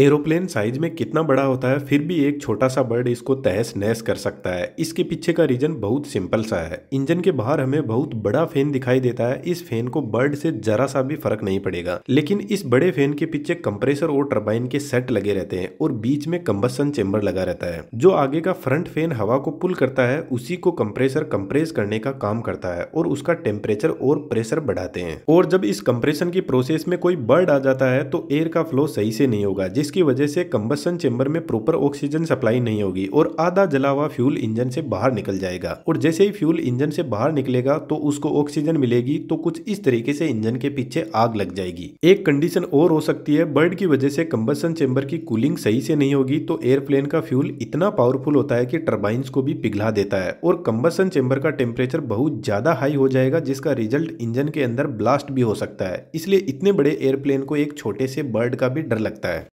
aeroplane size में कितना बड़ा होता है फिर भी एक छोटा सा बर्ड इसको तहस नहस कर सकता है इसके पीछे का रीजन बहुत सिंपल सा है इंजन के बाहर हमें बहुत बड़ा फैन दिखाई देता है इस फैन को बर्ड से जरा सा भी फर्क नहीं पड़ेगा लेकिन इस बड़े फैन के पीछे कंप्रेसर और टर्बाइन के सेट लगे रहते हैं और बीच में कम्बसन चेम्बर लगा रहता है जो आगे का फ्रंट फैन हवा को पुल करता है उसी को कंप्रेसर कंप्रेस करने का काम करता है और उसका टेम्परेचर और प्रेशर बढ़ाते हैं और जब इस कंप्रेशन की प्रोसेस में कोई बर्ड आ जाता है तो एयर का फ्लो सही से नहीं होगा जिसकी वजह से कंबसन चेंबर में प्रॉपर ऑक्सीजन सप्लाई नहीं होगी और आधा जला हुआ फ्यूल इंजन से बाहर निकल जाएगा और जैसे ही फ्यूल इंजन से बाहर निकलेगा तो उसको ऑक्सीजन मिलेगी तो कुछ इस तरीके से इंजन के पीछे आग लग जाएगी एक कंडीशन और हो सकती है बर्ड की वजह से कंबसन चेंबर की कूलिंग सही से नहीं होगी तो एयरप्लेन का फ्यूल इतना पावरफुल होता है की टर्बाइन को भी पिघला देता है और कंबसन चेंबर का टेम्परेचर बहुत ज्यादा हाई हो जाएगा जिसका रिजल्ट इंजन के अंदर ब्लास्ट भी हो सकता है इसलिए इतने बड़े एयरप्लेन को एक छोटे से बर्ड का भी डर लगता है